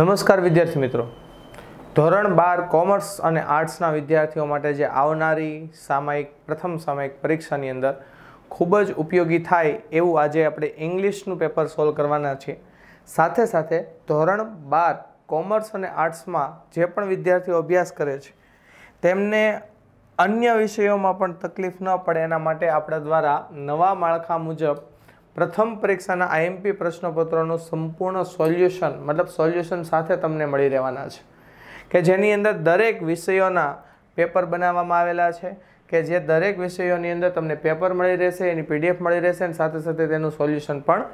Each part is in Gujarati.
નમસ્કાર વિદ્યાર્થી મિત્રો ધોરણ બાર કોમર્સ અને આર્ટ્સના વિદ્યાર્થીઓ માટે જે આવનારી સામાયિક પ્રથમ સામાયિક પરીક્ષાની અંદર ખૂબ જ ઉપયોગી થાય એવું આજે આપણે ઇંગ્લિશનું પેપર સોલ્વ કરવાના છીએ સાથે સાથે ધોરણ બાર કોમર્સ અને આર્ટ્સમાં જે પણ વિદ્યાર્થીઓ અભ્યાસ કરે છે તેમને અન્ય વિષયોમાં પણ તકલીફ ન પડે એના માટે આપણા દ્વારા નવા માળખા મુજબ પ્રથમ પરીક્ષાના આઈએમપી પ્રશ્નપત્રોનું સંપૂર્ણ સોલ્યુશન મતલબ સોલ્યુશન સાથે તમને મળી રહેવાના છે કે જેની અંદર દરેક વિષયોના પેપર બનાવવામાં આવેલા છે કે જે દરેક વિષયોની અંદર તમને પેપર મળી રહેશે એની પીડીએફ મળી રહેશે અને સાથે સાથે તેનું સોલ્યુશન પણ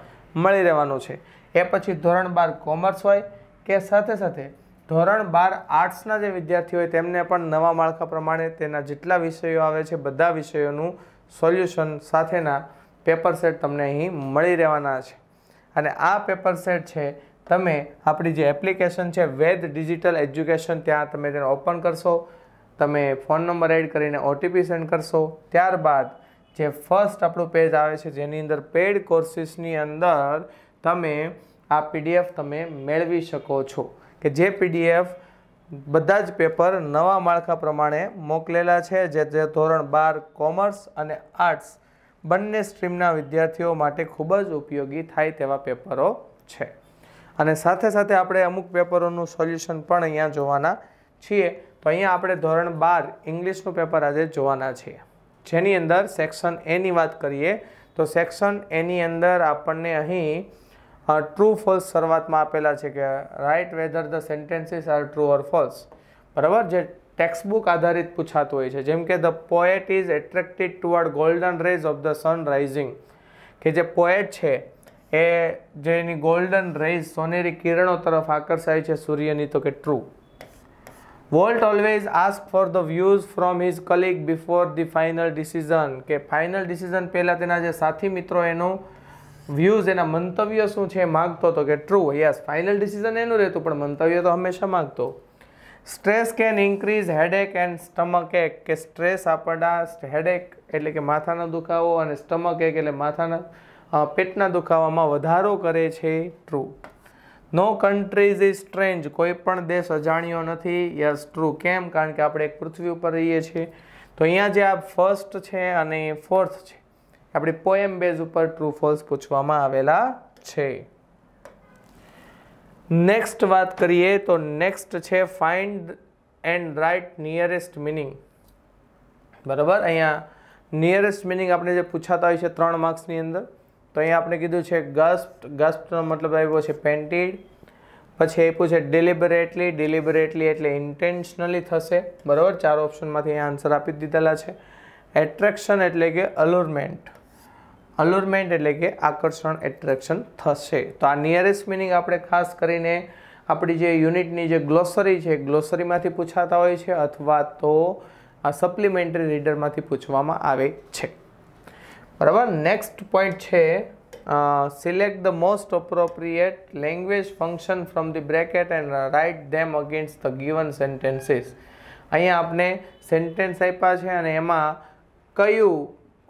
મળી રહેવાનું છે એ પછી ધોરણ બાર કોમર્સ હોય કે સાથે સાથે ધોરણ બાર આર્ટ્સના જે વિદ્યાર્થીઓ હોય તેમને પણ નવા માળખા પ્રમાણે તેના જેટલા વિષયો આવે છે બધા વિષયોનું સોલ્યુશન સાથેના પેપર સેટ તમને અહીં મળી રહેવાના છે અને આ પેપર સેટ છે તમે આપણી જે એપ્લિકેશન છે વેદ ડિજિટલ એજ્યુકેશન ત્યાં તમે તેને ઓપન કરશો તમે ફોન નંબર એડ કરીને ઓટીપી સેન્ડ કરશો ત્યારબાદ જે ફર્સ્ટ આપણું પેજ આવે છે જેની અંદર પેડ કોર્સિસની અંદર તમે આ પીડીએફ તમે મેળવી શકો છો કે જે પીડીએફ બધા જ પેપર નવા માળખા પ્રમાણે મોકલેલા છે જે ધોરણ બાર કોમર્સ અને આર્ટ્સ બંને સ્ટ્રીમના વિદ્યાર્થીઓ માટે ખૂબ જ ઉપયોગી થાય તેવા પેપરો છે અને સાથે સાથે આપણે અમુક પેપરોનું સોલ્યુશન પણ અહીંયા જોવાના છીએ તો અહીંયા આપણે ધોરણ બાર ઇંગ્લિશનું પેપર આજે જોવાના છીએ જેની અંદર સેક્શન એની વાત કરીએ તો સેક્શન એની અંદર આપણને અહીં ટ્રુ ફોલ્સ શરૂઆતમાં આપેલા છે કે right whether the sentences are true or false બરાબર જે ટેક્સ્ટબુક આધારિત પૂછાતું હોય છે જેમ કે the poet is attracted toward golden rays of the sun rising કે જે પોએટ છે એ જેની ગોલ્ડન રેઝ સોનેરી કિરણો તરફ આકર્ષાય છે સૂર્યની તો કે true Walt always ask for the views from his colleague before the final decision કે ફાઇનલ ડિસિઝન પહેલાં તેના જે સાથી મિત્રો એનું વ્યૂઝ એના મંતવ્ય શું છે માગતો હતો કે ટ્રુ યસ ફાઇનલ ડિસિઝન એનું રહેતું પણ મંતવ્ય તો હંમેશા માગતો stress can increase headache and stomach એક કે સ્ટ્રેસ આપણા હેડેક એટલે કે માથાનો દુખાવો અને સ્ટમક એક એટલે માથાના પેટના દુખાવામાં વધારો કરે છે true no countries is strange કોઈ પણ દેશ અજાણ્યો નથી યસ ટ્રુ કેમ કારણ કે આપણે એક પૃથ્વી ઉપર રહીએ છીએ તો અહીંયા જે આ ફર્સ્ટ છે અને ફોર્થ છે આપણી પોએમ બેઝ ઉપર ટ્રુ ફોલ્સ પૂછવામાં આવેલા છે નેક્સ્ટ વાત કરીએ તો નેક્સ્ટ છે find and write nearest meaning બરાબર અહીંયા નિયરેસ્ટ મિનિંગ આપણે જે પૂછાતા હોય છે ત્રણ માર્ક્સની અંદર તો અહીંયા આપણે કીધું છે ગસ્ટ ગસ્ટનો મતલબ આવ્યો છે પેન્ટીડ પછી આપ્યું છે ડિલિબરેટલી ડિલિબરેટલી એટલે ઇન્ટેન્શનલી થશે બરાબર ચાર ઓપ્શનમાંથી અહીંયા આન્સર આપી દીધેલા છે એટ્રેક્શન એટલે કે અલોરમેન્ટ અલુરમેન્ટ એટલે કે આકર્ષણ એટ્રેક્શન થશે તો આ નિયરેસ્ટ મિનિંગ આપણે ખાસ કરીને આપણી જે યુનિટની જે ગ્લોસરી છે ગ્લોસરીમાંથી પૂછાતા હોય છે અથવા તો આ સપ્લિમેન્ટરી રીડરમાંથી પૂછવામાં આવે છે બરાબર નેક્સ્ટ પોઈન્ટ છે select the most appropriate language function from the bracket and write them against the given sentences અહીંયા આપણે સેન્ટેન્સ આપ્યા છે અને એમાં કયું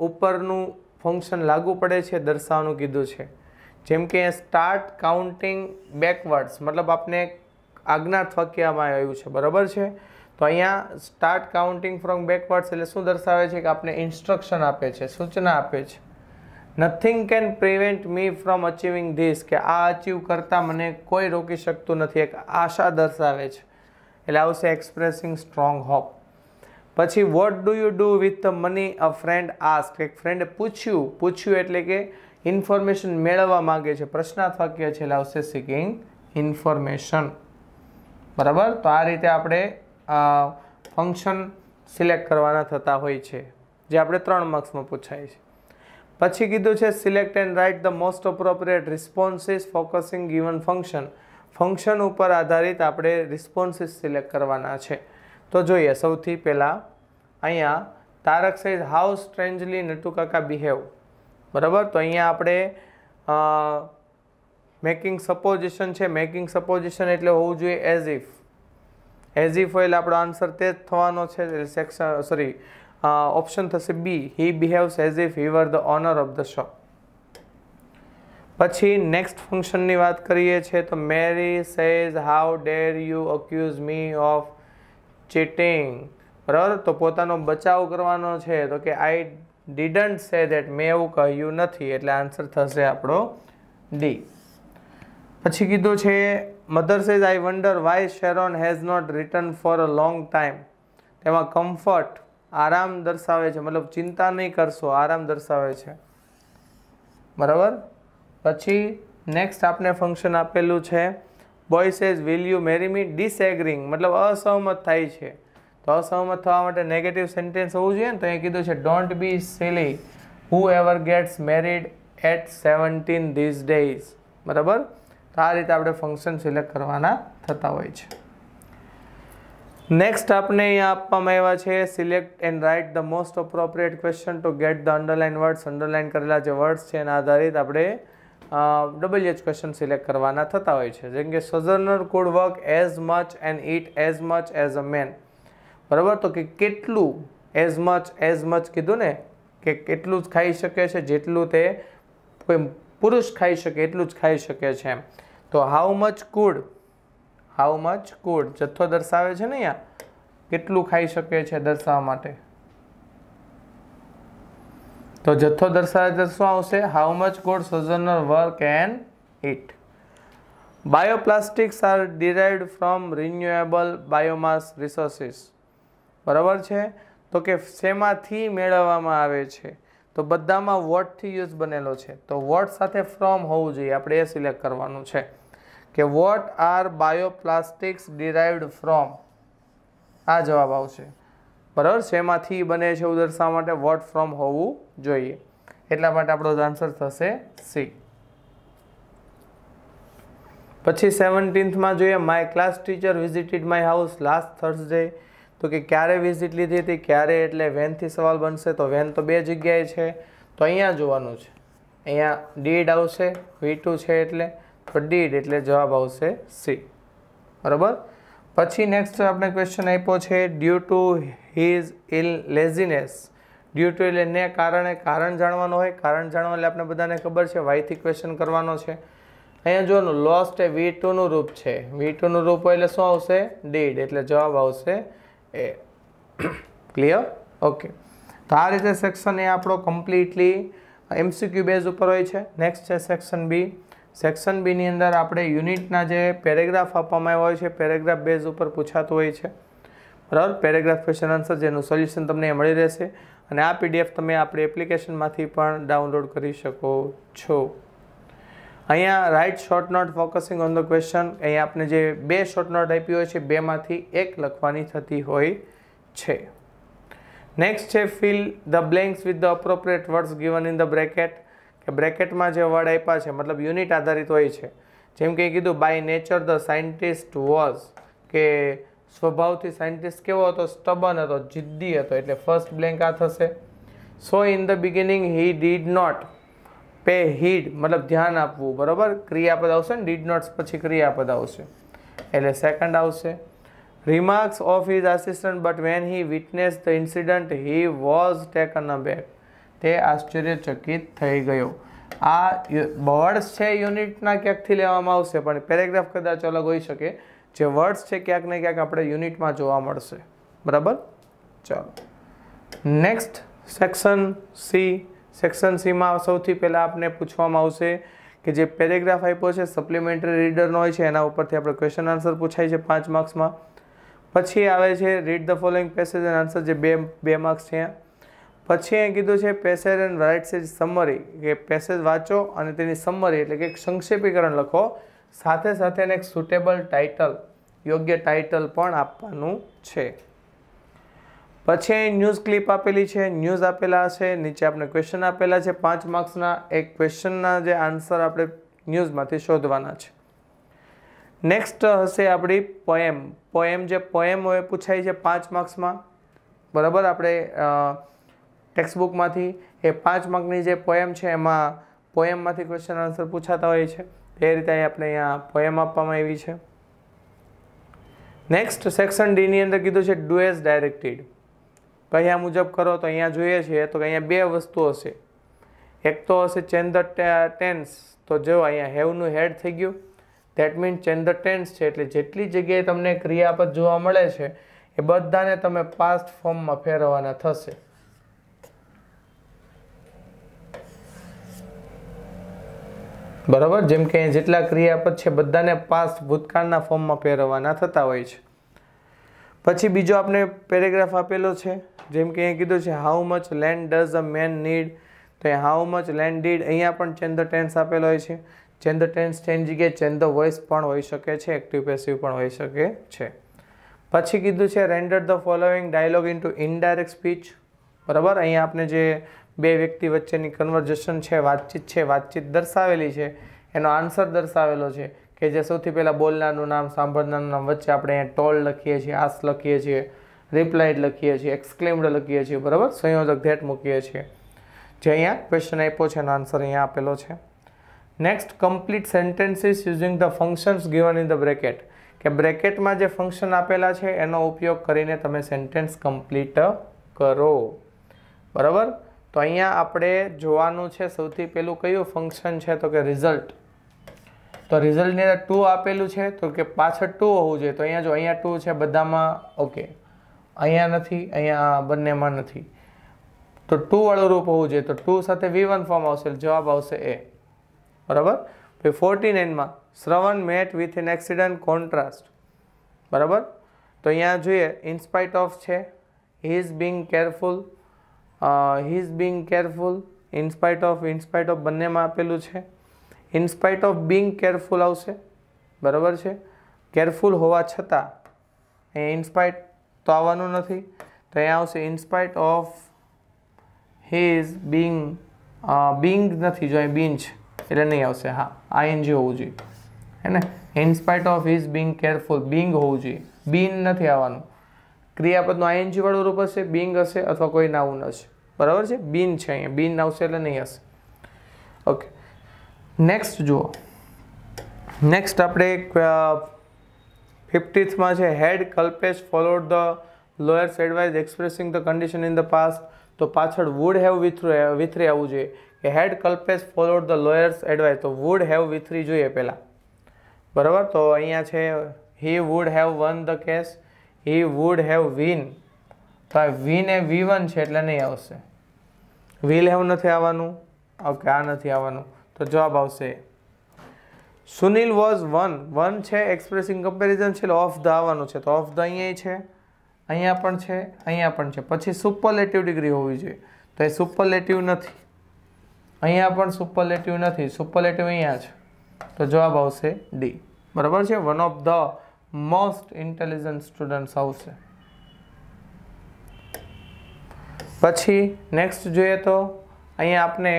ઉપરનું ફંક્શન લાગુ પડે છે દર્શાવવાનું કીધું છે જેમ કે સ્ટાર્ટ કાઉન્ટિંગ બેકવર્ડ્સ મતલબ આપને આજ્ઞાર્થ વાક્યમાં આવ્યું છે બરાબર છે તો અહીંયા સ્ટાર્ટ કાઉન્ટિંગ ફ્રોમ બેકવર્ડ્સ એટલે શું દર્શાવે છે કે આપને ઇન્સ્ટ્રક્શન આપે છે સૂચના આપે છે nothing can prevent me from achieving this કે આ અચીવ કરતાં મને કોઈ રોકી શકતું નથી એક આશા દર્શાવે છે એટલે આવશે એક્સપ્રેસિંગ સ્ટ્રોંગ હોપ પછી what do you do with the money a friend ask એક ફ્રેન્ડે પૂછ્યું પૂછ્યું એટલે કે ઇન્ફોર્મેશન મેળવવા માગે છે પ્રશ્નાર્થ વાક્ય છે લાવશે સિકિંગ ઇન્ફોર્મેશન બરાબર તો આ રીતે આપણે ફંક્શન સિલેક્ટ કરવાના થતા હોય છે જે આપણે ત્રણ માર્ક્સમાં પૂછાય છે પછી કીધું છે select and write the most appropriate responses focusing given function function ઉપર આધારિત આપણે રિસ્પોન્સિસ સિલેક્ટ કરવાના છે તો જોઈએ સૌથી પહેલાં અહીંયા Tarak says how strangely Natu Kaka behave બરાબર તો અહીંયા આપણે મેકિંગ સપોઝિશન છે મેકિંગ સપોઝિશન એટલે હોવું જોઈએ એઝ ઇફ એઝ ઇફ એટલે આપણો આન્સર તે જ થવાનો છે સેક્શન સોરી ઓપ્શન થશે B he behaves as if he were the owner of the shop પછી નેક્સ્ટ ફંક્શનની વાત કરીએ છીએ તો Mary says how dare you accuse me of cheating બરાબર તો પોતાનો બચાવ કરવાનો છે તો કે આઈ ડિડન્ટ સે ધેટ મેં એવું કહ્યું નથી એટલે આન્સર થશે આપણો ડી પછી કીધું છે mother says I wonder why Sharon has not return for a long time તેમાં કમ્ફર્ટ આરામ દર્શાવે છે મતલબ ચિંતા નહીં કરશો આરામ દર્શાવે છે બરાબર પછી નેક્સ્ટ આપને ફંક્શન આપેલું છે boy says will you marry me disagreeing મતલબ અસહમત થાય છે તો અસહમત થવા માટે નેગેટિવ સેન્ટેન્સ હોવું જોઈએ ને તો અહીંયા કીધું છે don't be silly who ever gets married at seventeen these days બરાબર તો આ રીતે આપણે ફંક્શન સિલેક્ટ કરવાના થતા હોય છે નેક્સ્ટ આપણે અહીંયા આપવામાં આવ્યા છે select and write the most appropriate question to get the underline words underline કરેલા જે વર્ડ્સ છે એના આધારિત આપણે ડબલ એચ ક્વેશ્ચન સિલેક્ટ કરવાના થતા હોય છે જેમ કે Sojourner could work as much and eat as much as a man બરાબર તો કે કેટલું એઝ મચ એઝ મચ કીધું ને કે કેટલું જ ખાઈ શકે છે જેટલું તે કોઈ પુરુષ ખાઈ શકે એટલું જ ખાઈ શકે છે એમ તો how much could how much could જથ્થો દર્શાવે છે ને અહીંયા કેટલું ખાઈ શકે છે દર્શાવવા માટે તો જથ્થો દર્શાવે તો શું આવશે how much could Sojourner work and eat bioplastics are derived from renewable biomass resources બરાબર છે તો કે શેમાંથી મેળવવામાં આવે છે તો બધામાં વોટથી યુઝ બનેલો છે તો વોટ સાથે ફ્રોમ હોવું જોઈએ આપણે એ સિલેક્ટ કરવાનું છે કે what are bioplastics derived from આ જવાબ આવશે બરાબર શેમાંથી બને છે એવું દર્શાવવા માટે વોટ ફ્રોમ હોવું જોઈએ એટલા માટે આપણો આન્સર થશે સી પછી સેવન્ટીન્થમાં જોઈએ my class teacher visited my house last Thursday તો કે ક્યારે વિઝિટ લીધી હતી ક્યારે એટલે વેનથી સવાલ બનશે તો વેન તો બે જગ્યાએ છે તો અહીંયા જોવાનું છે અહીંયા ડીડ આવશે વી છે એટલે તો ડીડ એટલે જવાબ આવશે સી બરાબર પછી નેક્સ્ટ આપણે ક્વેશ્ચન આપ્યો છે due to his ill laziness due to એટલે ને કારણે કારણ જાણવાનું હોય કારણ જાણવા એટલે આપણે બધાને ખબર છે વાયથી ક્વેશ્ચન કરવાનો છે અહીંયા જોવાનું લોસ્ટ એ વી ટુનું રૂપ છે વી ટુનું રૂપ એટલે શું આવશે ડીડ એટલે જવાબ આવશે એ ક્લિયર ઓકે તો આ રીતે સેક્શન એ આપણો કમ્પ્લીટલી એમસીક્યુ બેઝ ઉપર હોય છે નેક્સ્ટ છે સેક્શન બી સેક્શન બીની અંદર આપણે યુનિટના જે પેરેગ્રાફ આપવામાં આવ્યો હોય છે પેરેગ્રાફ બેઝ ઉપર પૂછાતું હોય છે બરાબર પેરેગ્રાફ ક્વેશ્ચન આન્સર જેનું સોલ્યુશન તમને મળી રહેશે અને આ પીડીએફ તમે આપણી એપ્લિકેશનમાંથી પણ ડાઉનલોડ કરી શકો છો અહીંયા write short note focusing on the question અહીંયા આપણે જે બે શોર્ટ નોટ આપી હોય છે બેમાંથી એક લખવાની થતી હોય છે નેક્સ્ટ છે fill the blanks with the appropriate words given in the bracket કે બ્રેકેટમાં જે વર્ડ આપ્યા છે મતલબ યુનિટ આધારિત હોય છે જેમ કે કીધું by nature the scientist was કે સ્વભાવથી સાયન્ટિસ્ટ કેવો હતો સ્ટબન હતો જિદ્દી હતો એટલે ફર્સ્ટ બ્લેન્ક આ થશે so in the beginning he did not pay heed મતલબ ધ્યાન આપવું બરાબર ક્રિયાપદ આવશે ને ડીડ નોટ્સ પછી ક્રિયાપદ આવશે એટલે સેકન્ડ આવશે remarks of his assistant but when he witness the incident he was taken aback તે આશ્ચર્યચકિત થઈ ગયો આ વર્ડ્સ છે યુનિટના ક્યાંકથી લેવામાં આવશે પણ પેરેગ્રાફ કદાચ અલગ હોઈ શકે જે વર્ડ્સ છે ક્યાંક ને ક્યાંક આપણે યુનિટમાં જોવા મળશે બરાબર ચાલો નેક્સ્ટ સેક્શન સી સેક્શન સીમાં સૌથી પહેલાં આપને પૂછવામાં આવશે કે જે પેરેગ્રાફ આપ્યો છે સપ્લિમેન્ટરી રીડરનો હોય છે એના ઉપરથી આપણે ક્વેશ્ચન આન્સર પૂછાય છે પાંચ માર્ક્સમાં પછી આવે છે read the following passage and answer જે બે બે માર્ક્સ છે પછી એ કીધું છે passage and write sage summary કે પેસેજ વાંચો અને તેની સમરી એટલે કે એક સંક્ષેપીકરણ લખો સાથે સાથે એને એક સુટેબલ ટાઇટલ યોગ્ય ટાઇટલ પણ આપવાનું છે પછી અહીં ન્યૂઝ ક્લિપ આપેલી છે ન્યૂઝ આપેલા છે નીચે આપણે ક્વેશ્ચન આપેલા છે પાંચ માર્ક્સના એક ક્વેશ્ચનના જે આન્સર આપણે ન્યૂઝમાંથી શોધવાના છે નેક્સ્ટ હશે આપણી પોએમ પોએમ જે પોએમ હોય પૂછાય છે પાંચ માર્ક્સમાં બરાબર આપણે ટેક્સ્ટબુકમાંથી એ પાંચ માર્કની જે પોએમ છે એમાં પોએમમાંથી ક્વેશ્ચન આન્સર પૂછાતા હોય છે એ રીતે આપણે અહીંયા પોએમ આપવામાં આવી છે નેક્સ્ટ સેક્શન ડીની અંદર કીધું છે ડુએસ ડાયરેક્ટેડ તો અહીંયા મુજબ કરો તો અહીંયા જોઈએ છે તો અહીંયા બે વસ્તુઓ હશે એક તો હશે ચેન્જ ધ ટેન્સ તો જો અહીંયા હેવનું હેડ થઈ ગયું that mean change the tense છે એટલે જેટલી જગ્યાએ તમને ક્રિયાપદ જોવા મળે છે એ બધાને તમે પાસ્ટ ફોર્મમાં ફેરવવાના થશે બરાબર જેમ કે જેટલા ક્રિયાપદ છે બધાને પાસ્ટ ભૂતકાળના ફોર્મમાં ફેરવવાના થતા હોય છે પછી બીજો આપણે પેરેગ્રાફ આપેલો છે જેમ કે અહીં કીધું છે how much land does a man need તો એ હાઉ મચ લેન્ડ ડીડ અહીંયા પણ ચેન્જ ધ ટેન્સ આપેલો હોય છે ચેન્જ ધ ટેન્સ ચેન્જ જગ્યાએ ચેન્દ ધ વોઇસ પણ હોઈ શકે છે એક્ટિવ પેસિવ પણ હોઈ શકે છે પછી કીધું છે render the following dialogue into indirect speech બરાબર અહીંયા આપણે જે બે વ્યક્તિ વચ્ચેની કન્વર્ઝેશન છે વાતચીત છે વાતચીત દર્શાવેલી છે એનો આન્સર દર્શાવેલો છે કે જે સૌથી પહેલાં બોલનારનું નામ સાંભળનારનું નામ વચ્ચે આપણે અહીંયા ટોલ લખીએ છીએ આસ લખીએ છીએ રિપ્લાઇડ લખીએ છીએ એક્સક્લેમ્ડ લખીએ છીએ બરાબર સંયોજક ધેટ મૂકીએ છીએ જે અહીંયા ક્વેશ્ચન આપ્યો છે એનો આન્સર અહીંયા આપેલો છે next complete sentences using the functions given in the bracket કે બ્રેકેટમાં જે ફંક્શન આપેલા છે એનો ઉપયોગ કરીને તમે સેન્ટેન્સ કમ્પ્લીટ કરો બરાબર તો અહીંયા આપણે જોવાનું છે સૌથી પહેલું કયું ફંક્શન છે તો કે રિઝલ્ટ તો રિઝલ્ટની અંદર ટુ આપેલું છે તો કે પાછળ ટુ હોવું જોઈએ તો અહીંયા જો અહીંયા ટુ છે બધામાં ઓકે અહીંયા નથી અહીંયા બંનેમાં નથી તો ટુવાળું રૂપ હોવું જોઈએ તો ટુ સાથે વી વન ફોર્મ આવશે જવાબ આવશે એ બરાબર પછી ફોર્ટી નાઇનમાં Shravan met with an accident contrast બરાબર તો અહીંયા જોઈએ ઇન્સ્પાઇટ ઓફ છે he is being careful he is being careful in spite of in spite of બંનેમાં આપેલું છે ઇન્સ્પાઇટ ઓફ બિંગ કેરફુલ આવશે બરાબર છે કેરફુલ હોવા છતાં અહીંયા ઇન્સ્પાઇટ તો આવવાનું નથી તો અહીંયા આવશે in spite of his being being નથી જો અહીં બિન છે એટલે નહીં આવશે હા આઈએનજી હોવું જોઈએ હે ને in spite of his being careful being હોવું જોઈએ બિન નથી આવવાનું ક્રિયાપદનું આઈએનજી એનજીવાળું રૂપ હશે બિંગ હશે અથવા કોઈ નાઉન હશે બરાબર છે બિન છે અહીંયા બિન આવશે એટલે નહીં હશે ઓકે નેક્સ્ટ જુઓ નેક્સ્ટ આપણે ફિફ્ટીથમાં છે had Kalpesh followed the lawyer's advise expressing the condition in the past તો પાછળ વુડ હેવ વિથ્રુ વિથરી આવવું જોઈએ કે had Kalpesh followed the lawyer's advise તો વુડ હેવ વિથરી જોઈએ પહેલાં બરાબર તો અહીંયા છે he would have won the case he would have win તો આ વિન એ વી વન છે એટલે નહીં આવશે વિલ હેવ નથી આવવાનું ઓકે આ નથી આવવાનું તો જવાબ આવશે સુનિલ વોઝ વન વન છે એક્સપ્રેસિંગ કમ્પેરિઝન છે ઓફ ધ આવવાનું છે તો ઓફ ધ અહીંયા છે અહીંયા પણ છે અહીંયા પણ છે પછી સુપરલેટિવ ડિગ્રી હોવી જોઈએ તો એ સુપરલેટિવ નથી અહીંયા પણ સુપરલેટિવ નથી સુપરલેટિવ અહીંયા છે તો જવાબ આવશે ડી બરાબર છે one of the most intelligent students આવશે પછી નેક્સ્ટ જોઈએ તો અહીંયા આપણે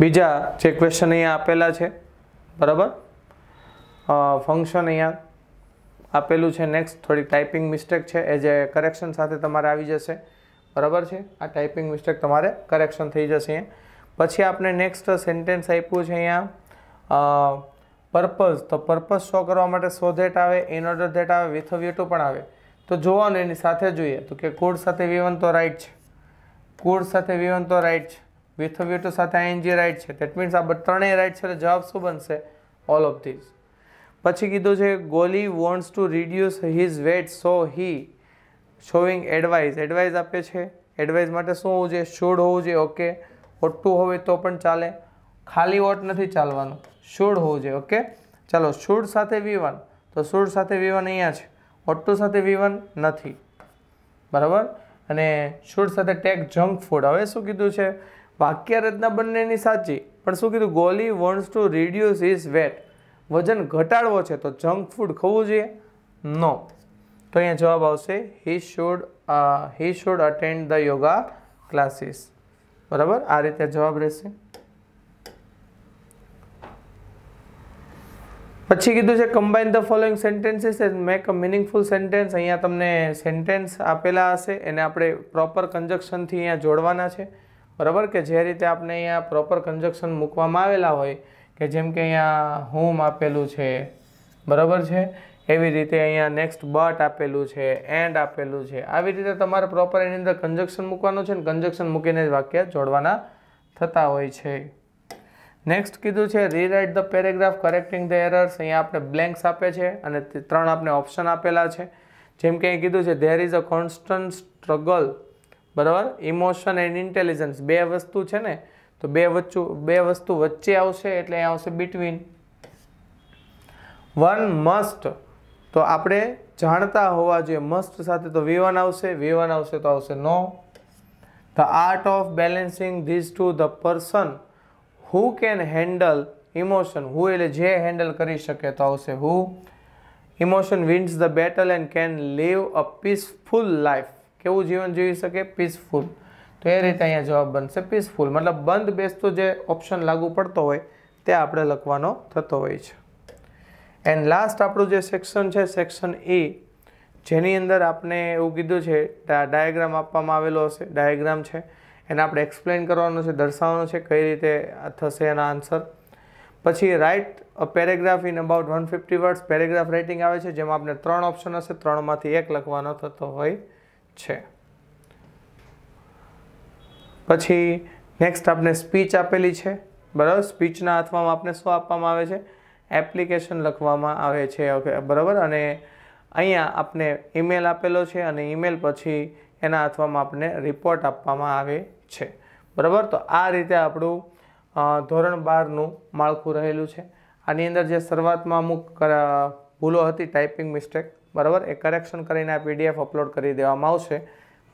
બીજા જે ક્વેશ્ચન અહીંયા આપેલા છે બરાબર ફંક્શન અહીંયા આપેલું છે નેક્સ્ટ થોડી ટાઈપિંગ મિસ્ટેક છે એ જે કરેક્શન સાથે તમારે આવી જશે બરાબર છે આ ટાઈપિંગ મિસ્ટેક તમારે કરેક્શન થઈ જશે પછી આપણે નેક્સ્ટ સેન્ટેન્સ આપ્યું છે અહીંયા પર્પઝ તો પર્પઝ શો કરવા માટે સો ધેટ આવે ઇન ઓર્ડર ધેટ આવે વિથ વી ટુ પણ આવે તો જોવાનું એની સાથે જોઈએ તો કે કુડ સાથે વી વન તો રાઈટ છે કુડ સાથે વી વન તો રાઈટ છે વિથ ટુ સાથે આઈએનજી રાઇટ છે દેટ મીન્સ આ ત્રણેય રાઇટ છે એટલે જવાબ શું બનશે ઓલ ઓફ ધીસ પછી કીધું છે Goli wants to reduce his weight so he showing advice advice આપે છે એડવાઇસ માટે શું હોવું જોઈએ શુડ હોવું જોઈએ ઓકે ઓટું હોય તો પણ ચાલે ખાલી ઓટ નથી ચાલવાનું શુડ હોવું જોઈએ ઓકે ચાલો શુડ સાથે વી વન તો શુડ સાથે વી વન અહીંયા છે ઓટું સાથે વી વન નથી બરાબર અને શુડ સાથે ટેક જંક ફૂડ હવે શું કીધું છે વાક્ય રચના બંનેની સાચી પણ શું કીધું Goli wants to reduce is weight વજન ઘટાડવો છે તો જંક ફૂડ ખાવું જોઈએ નો તો અહીંયા જવાબ આવશે he should he should attend the yoga classes બરાબર આ રીતે જવાબ રહેશે પછી કીધું છે combine the following sentences and make a meaningful sentence અહીંયા તમને સેન્ટેન્સ આપેલા હશે એને આપણે પ્રોપર કન્જક્શનથી અહીંયા જોડવાના છે બરાબર કે જે રીતે આપણે અહીંયા પ્રોપર કન્જક્શન મૂકવામાં આવેલા હોય કે જેમ કે અહીંયા હોમ આપેલું છે બરાબર છે એવી રીતે અહીંયા નેક્સ્ટ બટ આપેલું છે એન્ડ આપેલું છે આવી રીતે તમારે પ્રોપર એની અંદર કન્જક્શન મૂકવાનું છે ને કન્જક્શન મૂકીને જ વાક્ય જોડવાના થતા હોય છે નેક્સ્ટ કીધું છે rewrite the paragraph correcting the errors અહીંયા આપણે બ્લેન્ક્સ આપે છે અને ત્રણ આપણે ઓપ્શન આપેલા છે જેમ કે અહીં કીધું છે there is a constant struggle બરાબર ઇમોશન એન્ડ ઇન્ટેલિજન્સ બે વસ્તુ છે ને તો બે વચ્ચે બે વસ્તુ વચ્ચે આવશે એટલે આવશે બિટવીન વન મસ્ટ તો આપણે જાણતા હોવા જોઈએ મસ્ટ સાથે તો વી વન આવશે વી વન આવશે તો આવશે no the art of balancing this two the person who can handle emotion who એટલે જે હેન્ડલ કરી શકે તો આવશે who emotion wins the battle and can live a peaceful life એવું જીવન જીવી શકે પીસફુલ તો એ રીતે અહીંયા જવાબ બનશે પીસફુલ મતલબ બંધ બેસતો જે ઓપ્શન લાગુ પડતો હોય તે આપણે લખવાનો થતો હોય છે એન્ડ લાસ્ટ આપણું જે સેક્શન છે સેક્શન એ e, જેની અંદર આપણે એવું કીધું છે ડાયાગ્રામ આપવામાં આવેલો હશે ડાયાગ્રામ છે એને આપણે એક્સપ્લેન કરવાનું છે દર્શાવવાનું છે કઈ રીતે થશે એના આન્સર પછી write paragraph in about one fifty words paragraph writing આવે છે જેમાં આપણે ત્રણ ઓપ્શન હશે ત્રણમાંથી એક લખવાનો થતો હોય છે પછી નેક્સ્ટ આપણે સ્પીચ આપેલી છે બરાબર સ્પીચના હાથમાં આપણે શું આપવામાં આવે છે એપ્લિકેશન લખવામાં આવે છે ઓકે બરાબર અને અહીંયા આપણે ઈમેલ આપેલો છે અને ઈમેલ પછી એના હાથમાં આપણે રિપોર્ટ આપવામાં આવે છે બરાબર તો આ રીતે આપણું ધોરણ બારનું માળખું રહેલું છે આની અંદર જે શરૂઆતમાં અમુક ભૂલો હતી ટાઈપિંગ મિસ્ટેક બરાબર એ કરેક્શન કરીને આ પીડીએફ અપલોડ કરી દેવામાં આવશે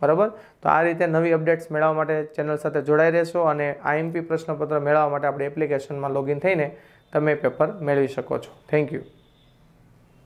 બરાબર તો આ રીતે નવી અપડેટ્સ મેળવવા માટે ચેનલ સાથે જોડાઈ રહેશો અને આઈએમપી પ્રશ્નપત્ર મેળવવા માટે આપણે એપ્લિકેશનમાં લોગિન થઈને તમે પેપર મેળવી શકો છો થેન્ક યુ